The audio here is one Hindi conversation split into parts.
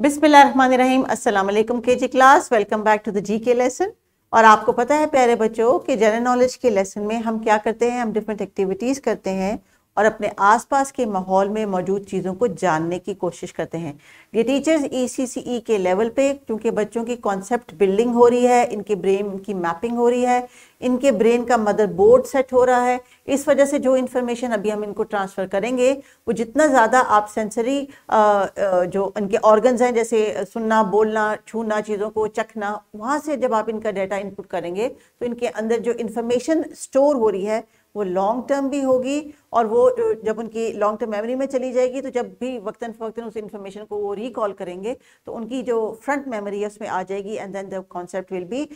बिस्मिल्लाहिर्रहमानिर्रहीम अस्सलाम वालेकुम class welcome back to the G K lesson और आपको पता है प्यारे बच्चों कि जनरल नॉलेज के लेसन में हम क्या करते हैं हम डिफरेंट एक्टिविटीज़ करते हैं और अपने आसपास के माहौल में मौजूद चीज़ों को जानने की कोशिश करते हैं ये टीचर्स ई e e के लेवल पे क्योंकि बच्चों की कॉन्सेप्ट बिल्डिंग हो रही है इनके ब्रेन की मैपिंग हो रही है इनके ब्रेन का मदर बोर्ड सेट हो रहा है इस वजह से जो इन्फॉर्मेशन अभी हम इनको ट्रांसफ़र करेंगे वो जितना ज़्यादा आप सेंसरी जो इनके ऑर्गन्स हैं जैसे सुनना बोलना छूना चीज़ों को चखना वहाँ से जब आप इनका डाटा इनपुट करेंगे तो इनके अंदर जो इन्फॉर्मेशन स्टोर हो रही है वो लॉन्ग टर्म भी होगी और वो जब उनकी लॉन्ग टर्म मेमोरी में चली जाएगी तो जब भी वक्तन फवक्ता उस इन्फॉर्मेशन को वो रिकॉल करेंगे तो उनकी जो फ्रंट मेमोरी है उसमें आ जाएगी and then the concept will be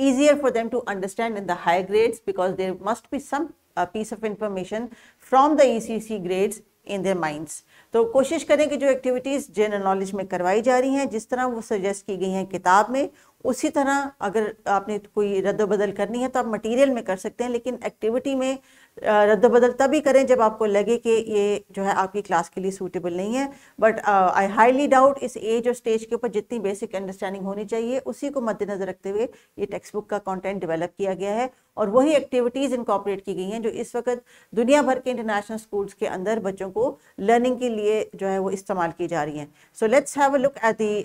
easier for them to understand in the high grades because there must be some piece of information from the E C grades in their minds तो कोशिश करें कि जो एक्टिविटीज़ जनरल नॉलेज में करवाई जा रही हैं जिस तरह वो सजेस्ट की गई हैं किताब में उसी तरह अगर आपने कोई रद्द बदल करनी है तो आप मटेरियल में कर सकते हैं लेकिन एक्टिविटी में रद्द बदल तभी करें जब आपको लगे कि ये जो है आपकी क्लास के लिए सूटेबल नहीं है बट आई हाईली डाउट इस एज और स्टेज के ऊपर जितनी बेसिक अंडरस्टैंडिंग होनी चाहिए उसी को मद्देनजर रखते हुए ये टेक्स्ट बुक का कंटेंट डेवलप किया गया है और वही एक्टिविटीज़ इनकॉपरेट की गई हैं जो इस वक्त दुनिया भर के इंटरनेशनल स्कूल्स के अंदर बच्चों को लर्निंग के लिए जो है वो इस्तेमाल की जा रही हैं so let's have a look at the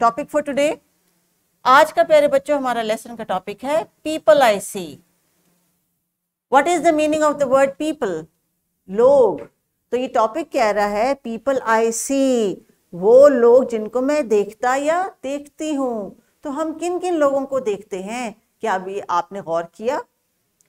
topic for today आज का प्यारे बच्चों हमारा लेसन का टॉपिक है people I see what is the meaning of the word people लोग तो ये टॉपिक कह रहा है पीपल आई सी वो लोग जिनको मैं देखता या देखती हूँ तो हम किन किन लोगों को देखते हैं क्या अभी आपने गौर किया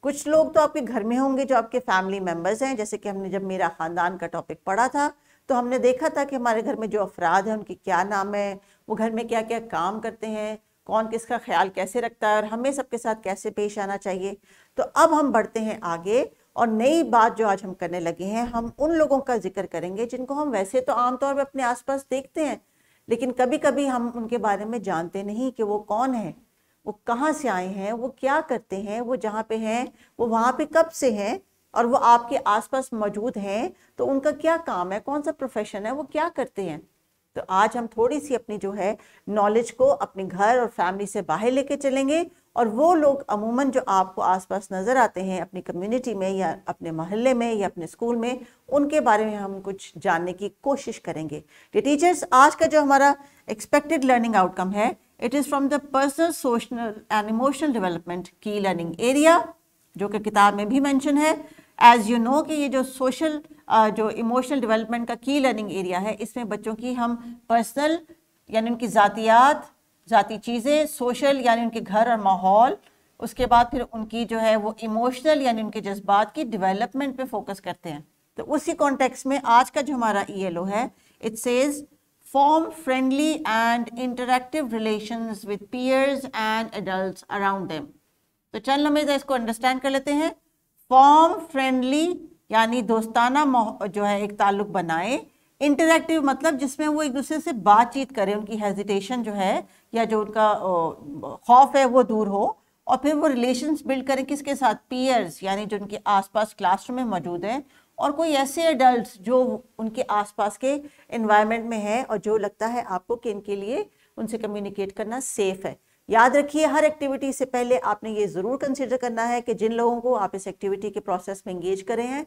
कुछ लोग तो आपके घर में होंगे जो आपके फैमिली मेम्बर्स हैं जैसे कि हमने जब मेरा ख़ानदान का टॉपिक पढ़ा था तो हमने देखा था कि हमारे घर में जो अफराद हैं उनके क्या नाम है वो घर में क्या क्या काम करते हैं कौन किसका ख्याल कैसे रखता है और हमें सबके साथ कैसे पेश आना चाहिए तो अब हम बढ़ते हैं आगे और नई बात जो आज हम करने लगे हैं हम उन लोगों का जिक्र करेंगे जिनको हम वैसे तो आमतौर पर अपने आसपास देखते हैं लेकिन कभी कभी हम उनके बारे में जानते नहीं कि वो कौन है वो कहाँ से आए हैं वो क्या करते हैं वो जहाँ पे हैं वो वहाँ पे कब से हैं और वो आपके आसपास मौजूद हैं तो उनका क्या काम है कौन सा प्रोफेशन है वो क्या करते हैं तो आज हम थोड़ी सी अपनी जो है नॉलेज को अपने घर और फैमिली से बाहर लेके चलेंगे और वो लोग अमूमन जो आपको आसपास नज़र आते हैं अपनी कम्युनिटी में या अपने मोहल्ले में या अपने स्कूल में उनके बारे में हम कुछ जानने की कोशिश करेंगे ये टीचर्स आज का जो हमारा एक्सपेक्टेड लर्निंग आउटकम है it is from the personal social and emotional development की लर्निंग एरिया जो कि किताब में भी मैंशन है एज़ यू नो कि ये जो सोशल जो इमोशनल डेवलपमेंट का की लर्निंग एरिया है इसमें बच्चों की हम पर्सनल यानी उनकी ज़ातियात ज़ाती चीज़ें सोशल यानी उनके घर और माहौल उसके बाद फिर उनकी जो है वो इमोशनल यानी उनके जज्बात की डेवलपमेंट पे फोकस करते हैं तो उसी कॉन्टेक्स्ट में आज का जो हमारा ई एल ओ है it says form friendly and interactive relation with peers and adult around them तो चल हमें इसको अंडरस्टैंड कर लेते हैं फॉर्म फ्रेंडली यानी दोस्ताना जो है एक ताल्लुक बनाए इंटरेक्टिव मतलब जिसमें वो एक दूसरे से बातचीत करें उनकी हेजिटेशन जो है या जो उनका खौफ है वो दूर हो और फिर वो रिलेशंस बिल्ड करें किसके साथ पीयर्स यानी जो उनके आसपास क्लासरूम में मौजूद हैं और कोई ऐसे एडल्ट जो उनके आसपास के इन्वायरमेंट में है और जो लगता है आपको कि इनके लिए उनसे कम्युनिकेट करना सेफ़ है याद रखिए हर एक्टिविटी से पहले आपने ये ज़रूर कंसिडर करना है कि जिन लोगों को आप इस एक्टिविटी के प्रोसेस में इंगेज करें हैं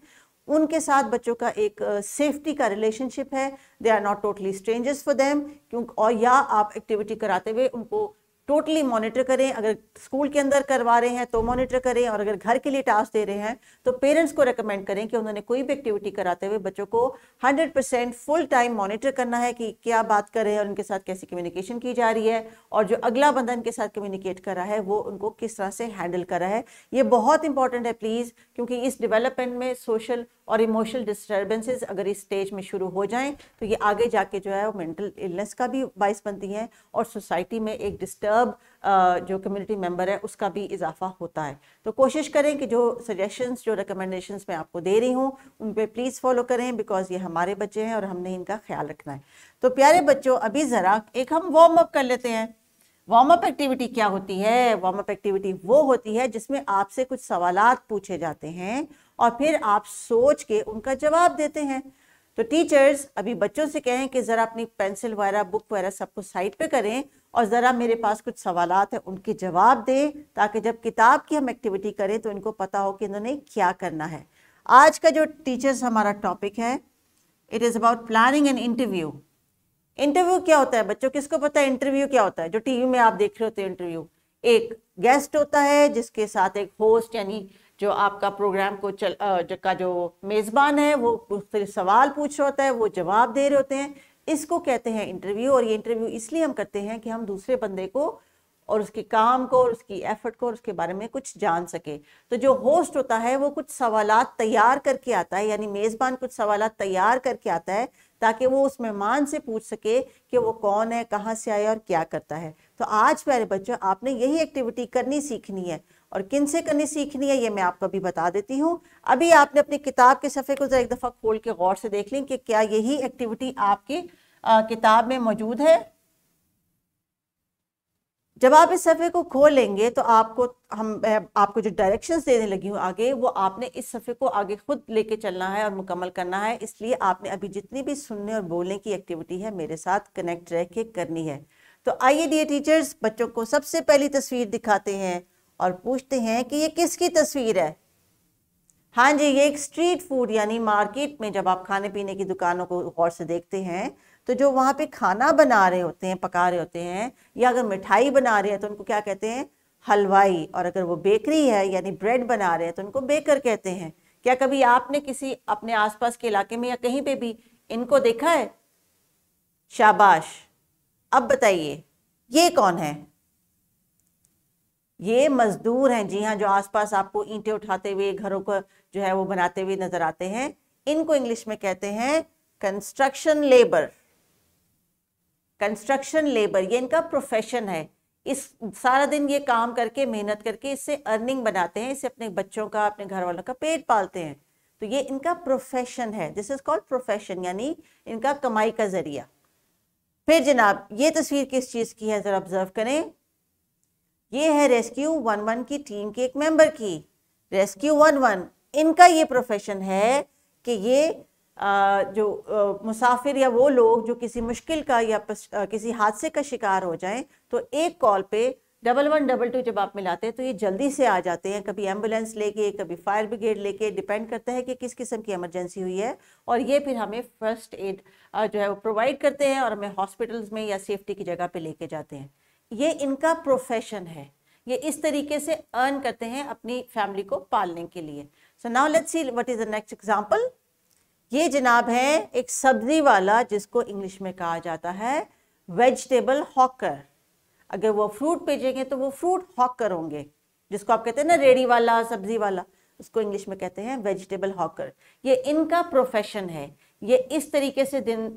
उनके साथ बच्चों का एक सेफ्टी का रिलेशनशिप है they are not totally strangers for them क्यों और या आप एक्टिविटी कराते हुए उनको टोटली मॉनिटर करें अगर स्कूल के अंदर करवा रहे हैं तो मॉनिटर करें और अगर घर के लिए टास्क दे रहे हैं तो पेरेंट्स को रिकमेंड करें कि उन्होंने कोई भी एक्टिविटी कराते हुए बच्चों को 100 परसेंट फुल टाइम मॉनिटर करना है कि क्या बात कर रहे हैं और उनके साथ कैसी कम्युनिकेशन की जा रही है और जो अगला बंदा के साथ कम्युनिकेट कर रहा है वो उनको किस तरह से हैंडल कर रहा है ये बहुत इंपॉर्टेंट है प्लीज़ क्योंकि इस डिवेलपमेंट में सोशल और इमोशनल डिस्टर्बेंसेज अगर इस स्टेज में शुरू हो जाएँ तो ये आगे जाके जो है वो मेंटल इलनेस का भी बाइस बनती हैं और सोसाइटी में एक डिस्टर्ब डिस्टर्ब जो कम्युनिटी मेंबर है उसका भी इजाफा होता है तो कोशिश करें कि जो सजेशंस जो रिकमेंडेशंस मैं आपको दे रही हूँ उन पर प्लीज़ फॉलो करें बिकॉज ये हमारे बच्चे हैं और हमने इनका ख्याल रखना है तो प्यारे बच्चों अभी ज़रा एक हम वार्म अप कर लेते हैं वार्म अप एक्टिविटी क्या होती है वार्म अप एक्टिविटी वो होती है जिसमें आपसे कुछ सवाल पूछे जाते हैं और फिर आप सोच के उनका जवाब देते हैं तो टीचर्स अभी बच्चों से कहें कि ज़रा अपनी पेंसिल वगैरह बुक वगैरह सबको साइड पे करें और ज़रा मेरे पास कुछ सवाल हैं उनके जवाब दें ताकि जब किताब की हम एक्टिविटी करें तो इनको पता हो कि इन्होंने क्या करना है आज का जो टीचर्स हमारा टॉपिक है it is about planning and interview interview क्या होता है बच्चों किसको पता है इंटरव्यू क्या होता है जो टीवी में आप देख रहे होते हैं इंटरव्यू एक गेस्ट होता है जिसके साथ एक होस्ट यानी जो आपका प्रोग्राम को चल का जो मेज़बान है वो फिर सवाल पूछ रहा होता है वो जवाब दे रहे होते हैं इसको कहते हैं इंटरव्यू और ये इंटरव्यू इसलिए हम करते हैं कि हम दूसरे बंदे को और उसके काम को और उसकी एफर्ट को और उसके बारे में कुछ जान सके तो जो होस्ट होता है वो कुछ सवाल तैयार करके आता है यानी मेज़बान कुछ सवाल तैयार करके आता है ताकि वो उस मेहमान से पूछ सके कि वो कौन है कहाँ से आया और क्या करता है तो आज प्यारे बच्चों आपने यही एक्टिविटी करनी सीखनी है और किन से करनी सीखनी है ये मैं आपको अभी बता देती हूँ अभी आपने अपनी किताब के सफ़े को ज़रा एक दफ़ा खोल के गौर से देख लें कि क्या यही एक्टिविटी आपकी आ, किताब में मौजूद है जब आप इस सफ़े को खोलेंगे तो आपको हम आपको जो डायरेक्शंस देने लगी हूँ आगे वो आपने इस सफ़े को आगे खुद लेके चलना है और मुकम्मल करना है इसलिए आपने अभी जितनी भी सुनने और बोलने की एक्टिविटी है मेरे साथ कनेक्ट रह के करनी है तो आइए डी टीचर्स बच्चों को सबसे पहली तस्वीर दिखाते हैं और पूछते हैं कि ये किसकी तस्वीर है हाँ जी ये एक स्ट्रीट फूड यानी मार्केट में जब आप खाने पीने की दुकानों को गौर से देखते हैं तो जो वहाँ पे खाना बना रहे होते हैं पका रहे होते हैं या अगर मिठाई बना रहे हैं तो उनको क्या कहते हैं हलवाई और अगर वो बेकरी है यानी ब्रेड बना रहे हैं तो उनको बेकर कहते हैं क्या कभी आपने किसी अपने आसपास के इलाके में या कहीं पे भी इनको देखा है शाबाश अब बताइए ये कौन है ये मजदूर हैं जी हाँ जो आसपास आपको ईंटें उठाते हुए घरों को जो है वो बनाते हुए नजर आते हैं इनको इंग्लिश में कहते हैं कंस्ट्रक्शन लेबर कंस्ट्रक्शन लेबर ये इनका प्रोफेशन है इस सारा दिन ये काम करके मेहनत करके इससे अर्निंग बनाते हैं इससे अपने बच्चों का अपने घर वालों का पेट पालते हैं तो ये इनका प्रोफेशन है दिस इज कॉल्ड प्रोफेशन यानी इनका कमाई का जरिया फिर जनाब ये तस्वीर किस चीज़ की है ज़रा ऑब्जर्व करें ये है रेस्क्यू वन वन की टीम के एक मेंबर की रेस्क्यू वन वन इनका ये प्रोफेशन है कि ये आ, जो आ, मुसाफिर या वो लोग जो किसी मुश्किल का या पस, आ, किसी हादसे का शिकार हो जाएं तो एक कॉल पे डबल वन डबल टू जब आप मिलाते हैं तो ये जल्दी से आ जाते हैं कभी एम्बुलेंस लेके कभी फायर ब्रिगेड लेके डिपेंड करता है कि किस किस्म की इमरजेंसी हुई है और ये फिर हमें फर्स्ट एड जो है वो प्रोवाइड करते हैं और हमें हॉस्पिटल्स में या सेफ्टी की जगह पे लेके जाते हैं ये इनका प्रोफेशन है ये इस तरीके से अर्न करते हैं अपनी फैमिली को पालने के लिए so now let's see what is the next example ये जनाब है एक सब्जी वाला जिसको इंग्लिश में कहा जाता है वेजिटेबल हॉकर अगर वो फ्रूट भेजेंगे तो वो फ्रूट हॉकर होंगे जिसको आप कहते हैं ना रेड़ी वाला सब्जी वाला उसको इंग्लिश में कहते हैं वेजिटेबल हॉकर ये इनका प्रोफेशन है ये इस तरीके से दिन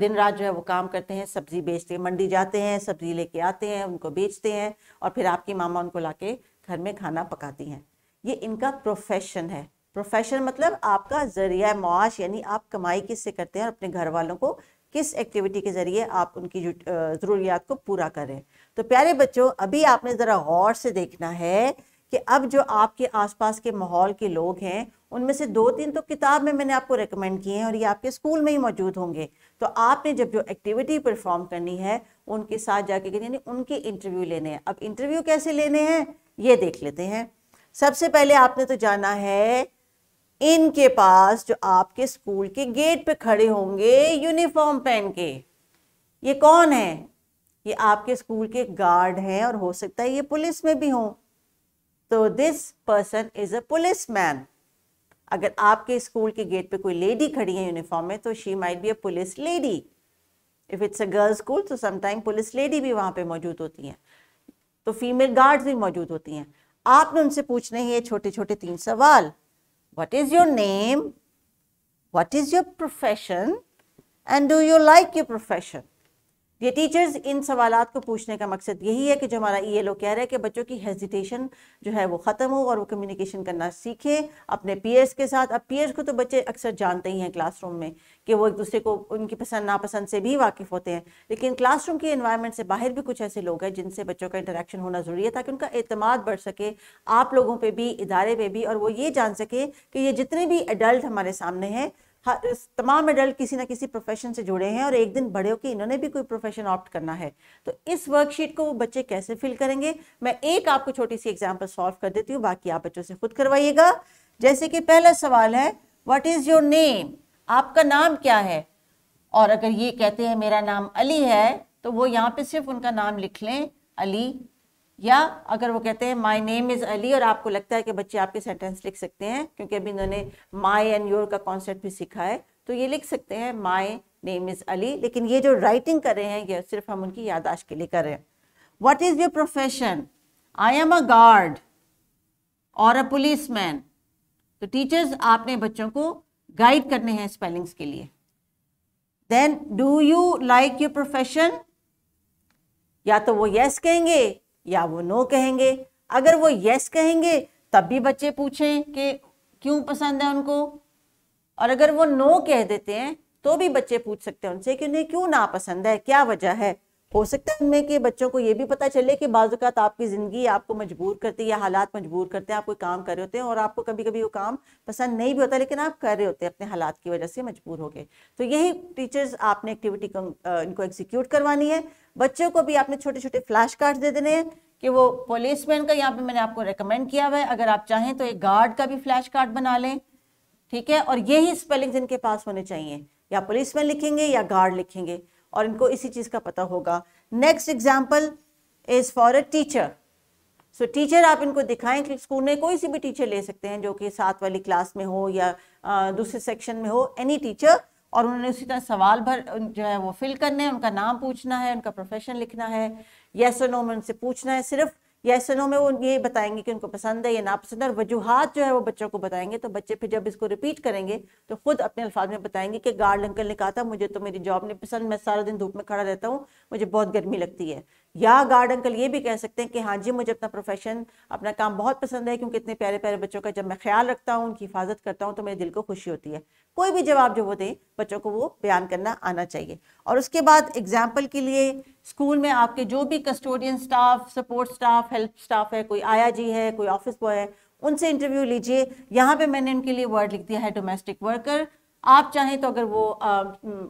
दिन रात जो है वो काम करते हैं सब्जी बेचते हैं मंडी जाते हैं सब्जी लेके आते हैं उनको बेचते हैं और फिर आपकी मामा उनको लाके घर में खाना पकाती हैं ये इनका प्रोफेशन है प्रोफेशन मतलब आपका जरिया मुआश यानी आप कमाई किससे करते हैं और अपने घर वालों को किस एक्टिविटी के ज़रिए आप उनकी ज़रूरियात को पूरा करें तो प्यारे बच्चों अभी आपने ज़रा गौर से देखना है कि अब जो आपके आसपास के माहौल के लोग हैं उनमें से दो तीन तो किताब में मैंने आपको रेकमेंड किए हैं और ये आपके स्कूल में ही मौजूद होंगे तो आपने जब जो एक्टिविटी परफॉर्म करनी है उनके साथ जाके यानी उनके इंटरव्यू लेने हैं अब इंटरव्यू कैसे लेने हैं ये देख लेते हैं सबसे पहले आपने तो जाना है इनके पास जो आपके स्कूल के गेट पे खड़े होंगे यूनिफॉर्म पहन के ये कौन है ये आपके स्कूल के गार्ड हैं और हो सकता है ये पुलिस में भी हों तो this person is a police man अगर आपके स्कूल के गेट पे कोई लेडी खड़ी है यूनिफॉर्म में तो she might be a police lady if it's a girls school तो समटाइम पुलिस लेडी भी वहाँ पे मौजूद होती हैं तो फीमेल गार्ड्स भी मौजूद होती हैं आपने उनसे पूछने हैं ये छोटे छोटे तीन सवाल what is your name what is your profession and do you like your profession ये टीचर्स इन सवाल को पूछने का मकसद यही है कि जो हमारा ई एल ओ कह रहा है कि बच्चों की हेजिटेशन जो है वो ख़त्म हो और वो कम्युनिकेशन करना सीखें अपने पीयर्स के साथ अब पीयर्स को तो बच्चे अक्सर जानते ही हैं क्लासरूम में कि वो एक दूसरे को उनकी पसंद नापसंद से भी वाकिफ़ होते हैं लेकिन क्लासरूम के इन्वायरमेंट से बाहर भी कुछ ऐसे लोग हैं जिनसे बच्चों का इंटरेक्शन होना ज़रूरी है ताकि उनका अतमाद बढ़ सके आप लोगों पर भी इदारे पर भी और वो ये जान सकें कि ये जितने भी एडल्ट हमारे सामने हैं तमाम एडल्ट किसी ना किसी प्रोफेशन से जुड़े हैं और एक दिन बड़े होकर इन्होंने भी कोई प्रोफेशन ऑप्ट करना है तो इस वर्कशीट को वो बच्चे कैसे फिल करेंगे मैं एक आपको छोटी सी एग्जाम्पल सॉल्व कर देती हूँ बाकी आप बच्चों से खुद करवाइएगा जैसे कि पहला सवाल है वट इज़ योर नेम आपका नाम क्या है और अगर ये कहते हैं मेरा नाम अली है तो वो यहाँ पे सिर्फ उनका नाम लिख लें अली या अगर वो कहते हैं माई नेम इज़ अली और आपको लगता है कि बच्चे आपके सेंटेंस लिख सकते हैं क्योंकि अभी इन्होंने माई एंड योर का कॉन्सेप्ट भी सीखा है तो ये लिख सकते हैं माई नेम इज़ अली लेकिन ये जो राइटिंग कर रहे हैं ये सिर्फ हम उनकी यादाश्त के लिए कर रहे हैं what is your profession I am a guard और अ पुलिस मैन तो टीचर्स आपने बच्चों को गाइड करने हैं स्पेलिंग्स के लिए then do you like your profession या तो वो यस yes कहेंगे या वो नो कहेंगे अगर वो यस कहेंगे तब भी बच्चे पूछें कि क्यों पसंद है उनको और अगर वो नो कह देते हैं तो भी बच्चे पूछ सकते हैं उनसे कि उन्हें क्यों नापसंद है क्या वजह है हो सकता है उनमें कि बच्चों को ये भी पता चले कि बाज़ात आपकी ज़िंदगी आपको मजबूर करती है या हालात मजबूर करते हैं आप कोई काम कर रहे होते हैं और आपको कभी कभी वो काम पसंद नहीं भी होता लेकिन आप कर रहे होते हैं अपने हालात की वजह से मजबूर हो गए तो यही टीचर्स आपने एक्टिविटी इनको एग्जीक्यूट करवानी है बच्चों को भी आपने छोटे छोटे फ्लैश कार्ड दे देने हैं कि वो पोलिसमैन का यहाँ पर मैंने आपको रिकमेंड किया हुआ है अगर आप चाहें तो एक गार्ड का भी फ्लैश कार्ड बना लें ठीक है और यही स्पेलिंग्स इनके पास होने चाहिए या पुलिसमैन लिखेंगे या गार्ड लिखेंगे और इनको इसी चीज़ का पता होगा next example is for a teacher so teacher आप इनको दिखाएं कि स्कूल में कोई सी भी टीचर ले सकते हैं जो कि सात वाली क्लास में हो या दूसरे सेक्शन में हो एनी टीचर और उन्होंने उसी तरह सवाल भर जो है वो फिल करने हैं उनका नाम पूछना है उनका प्रोफेशन लिखना है येस और नो में उनसे पूछना है सिर्फ या ऐसे में वो ये बताएंगे कि उनको पसंद है या ना पसंद है और वजूहत जो है वो बच्चों को बताएंगे तो बच्चे फिर जब इसको रिपीट करेंगे तो खुद अपने अल्फाज में बताएंगे कि गार्ड अंकल ने कहा था मुझे तो मेरी जॉब नहीं पसंद मैं सारा दिन धूप में खड़ा रहता हूँ मुझे बहुत गर्मी लगती है या गार्ड अंकल ये भी कह सकते हैं कि हाँ जी मुझे अपना प्रोफेशन अपना काम बहुत पसंद है क्योंकि इतने प्यारे प्यारे बच्चों का जब मैं ख्याल रखता हूँ उनकी हिफाजत करता हूँ तो मेरे दिल को खुशी होती है कोई भी जवाब जो वो दें बच्चों को वो बयान करना आना चाहिए और उसके बाद एग्जाम्पल के लिए स्कूल में आपके जो भी custodian staff support staff help staff है कोई आया जी है कोई ऑफिस बॉय है उनसे इंटरव्यू लीजिए यहाँ पे मैंने उनके लिए वर्ड लिख दिया है डोमेस्टिक वर्कर आप चाहें तो अगर वो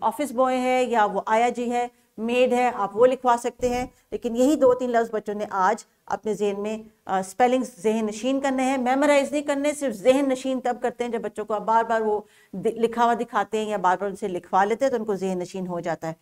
ऑफिस बॉय है या वो आया जी है मेड है आप वो लिखवा सकते हैं लेकिन यही दो तीन लफ्ज़ बच्चों ने आज अपने जहन में स्पेलिंग्स जहन नशीन करने हैं मेमोराइज नहीं करने सिर्फ जहन नशीन तब करते हैं जब बच्चों को आप बार बार वो लिखा हुआ दिखाते हैं या बार बार उनसे लिखवा लेते हैं तो उनको जहन नशीन हो जाता है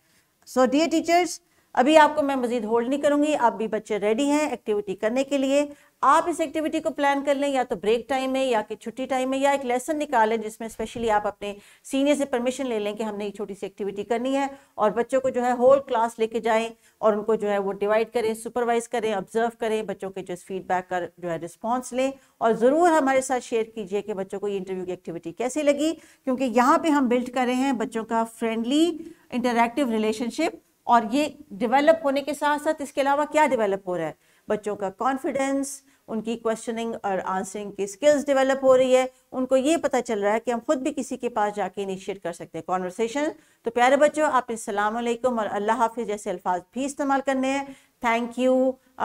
सो डियर टीचर्स अभी आपको मैं मज़ीद होल्ड नहीं करूँगी आप भी बच्चे रेडी हैं एक्टिविटी करने के लिए आप इस एक्टिविटी को प्लान कर लें या तो ब्रेक टाइम में या कि छुट्टी टाइम में या एक लेसन निकालें जिसमें स्पेशली आप अपने सीनियर से परमिशन ले लें कि हमने ये छोटी सी एक्टिविटी करनी है और बच्चों को जो है होल क्लास लेके जाएं और उनको जो है वो डिवाइड करें सुपरवाइज करें ऑब्जर्व करें बच्चों के जो फीडबैक का जो है रिस्पॉन्स लें और ज़रूर हमारे साथ शेयर कीजिए कि बच्चों को ये इंटरव्यू की एक्टिविटी कैसी लगी क्योंकि यहाँ पर हम बिल्ड कर रहे हैं बच्चों का फ्रेंडली इंटरेक्टिव रिलेशनशिप और ये डेवलप होने के साथ साथ इसके अलावा क्या डेवलप हो रहा है बच्चों का कॉन्फिडेंस उनकी क्वेश्चनिंग और आंसरिंग की स्किल्स डेवलप हो रही है उनको ये पता चल रहा है कि हम खुद भी किसी के पास जाके इनिशिएट कर सकते हैं कॉन्वर्सेशन तो प्यारे बच्चों आप सलाम और अल्लाह हाफिज जैसे अल्फाज भी इस्तेमाल करने हैं thank you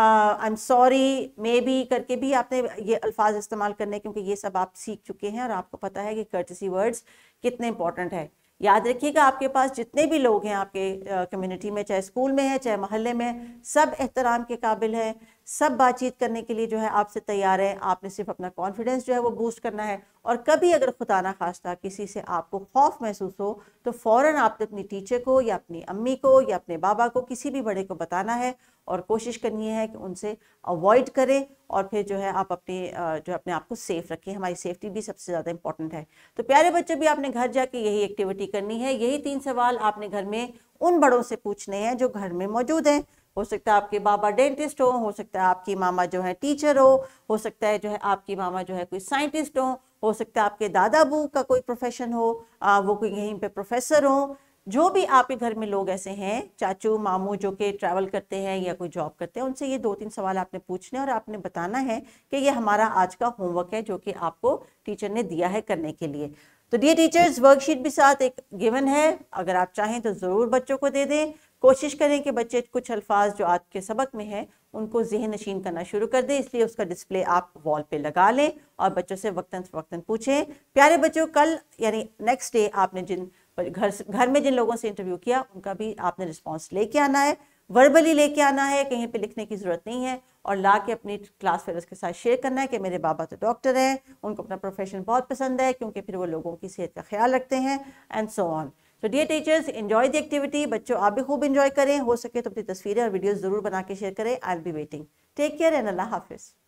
I am sorry maybe करके भी आपने ये अल्फाज इस्तेमाल करने क्योंकि ये सब आप सीख चुके हैं और आपको पता है कि कर्टसी वर्ड्स कितने इंपॉर्टेंट है याद रखिएगा आपके पास जितने भी लोग हैं आपके कम्युनिटी में चाहे स्कूल में है चाहे मोहल्ले में सब एहतराम के काबिल हैं सब बातचीत करने के लिए जो है आपसे तैयार हैं आपने सिर्फ अपना कॉन्फिडेंस जो है वो बूस्ट करना है और कभी अगर खुदा ना खास्ता किसी से आपको खौफ महसूस हो तो फ़ौर आपने अपनी टीचर को या अपनी अम्मी को या अपने बाबा को किसी भी बड़े को बताना है और कोशिश करनी है कि उनसे अवॉइड करें और फिर जो है आप अपने जो अपने आप को सेफ़ रखें हमारी सेफ्टी भी सबसे ज़्यादा इंपॉर्टेंट है तो प्यारे बच्चों भी आपने घर जाके यही एक्टिविटी करनी है यही तीन सवाल आपने घर में उन बड़ों से पूछने हैं जो घर में मौजूद हैं हो सकता है आपके बाबा डेंटिस्ट हो हो सकता है आपकी मामा जो है टीचर हो हो सकता है जो है आपकी मामा जो है कोई साइंटिस्ट हो हो सकता है आपके दादा बू का कोई प्रोफेशन हो आ, वो कोई यहीं पे प्रोफेसर हो जो भी आपके घर में लोग ऐसे हैं चाचू मामू जो कि ट्रैवल करते हैं या कोई जॉब करते हैं उनसे ये दो तीन सवाल आपने पूछने और आपने बताना है कि ये हमारा आज का होमवर्क है जो कि आपको टीचर ने दिया है करने के लिए तो डी टीचर्स वर्कशीट भी साथ एक गिवन है अगर आप चाहें तो ज़रूर बच्चों को दे दें कोशिश करें कि बच्चे कुछ अल्फाज जो आज के सबक में हैं उनको जहन नशीन करना शुरू कर दें इसलिए उसका डिस्प्ले आप वॉल पे लगा लें और बच्चों से वक्ता फ़वक्ता पूछें प्यारे बच्चों कल यानी नेक्स्ट डे आपने जिन घर घर में जिन लोगों से इंटरव्यू किया उनका भी आपने रिस्पॉन्स लेके आना है वर्बली लेके आना है कहीं पे लिखने की ज़रूरत नहीं है और ला के अपनी क्लास फेलोज के साथ शेयर करना है कि मेरे बाबा तो डॉक्टर हैं उनको अपना प्रोफेशन बहुत पसंद है क्योंकि फिर वो लोगों की सेहत का ख्याल रखते हैं एंड सो ऑन तो dear teachers enjoy the activity बच्चों आप भी खूब इन्जॉय करें हो सके तो अपनी तस्वीरें और वीडियोज़ ज़रूर बना के शेयर करें I'll be waiting take care and अल्लाह हाफिज़